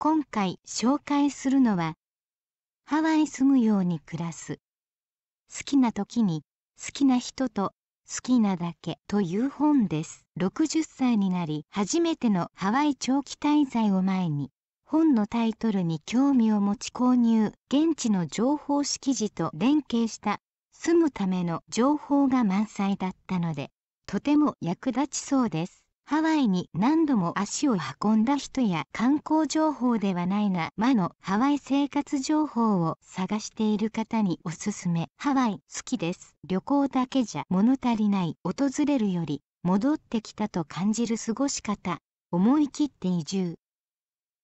今回紹介するのはハワイ住むように暮らす好きな時に好きな人と好きなだけという本です60歳になり初めてのハワイ長期滞在を前に本のタイトルに興味を持ち購入現地の情報識字と連携した住むための情報が満載だったのでとても役立ちそうですハワイに何度も足を運んだ人や観光情報ではないな魔のハワイ生活情報を探している方におすすめハワイ好きです旅行だけじゃ物足りない訪れるより戻ってきたと感じる過ごし方思い切って移住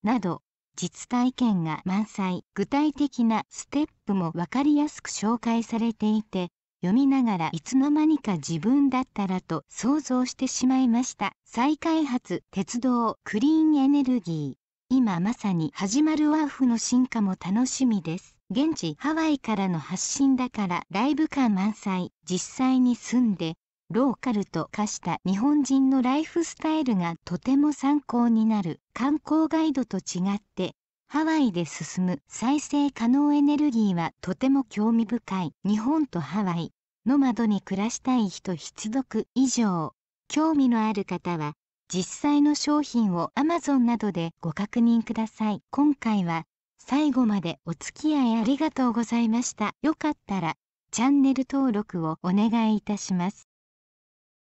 など実体験が満載具体的なステップも分かりやすく紹介されていて読みながらいつの間にか自分だったらと想像してしまいました再開発鉄道クリーンエネルギー今まさに始まるワーフの進化も楽しみです現地ハワイからの発信だからライブ感満載実際に住んでローカルと化した日本人のライフスタイルがとても参考になる観光ガイドと違ってハワイで進む再生可能エネルギーはとても興味深い日本とハワイの窓に暮らしたい人必読以上興味のある方は実際の商品を Amazon などでご確認ください今回は最後までお付き合いありがとうございましたよかったらチャンネル登録をお願いいたします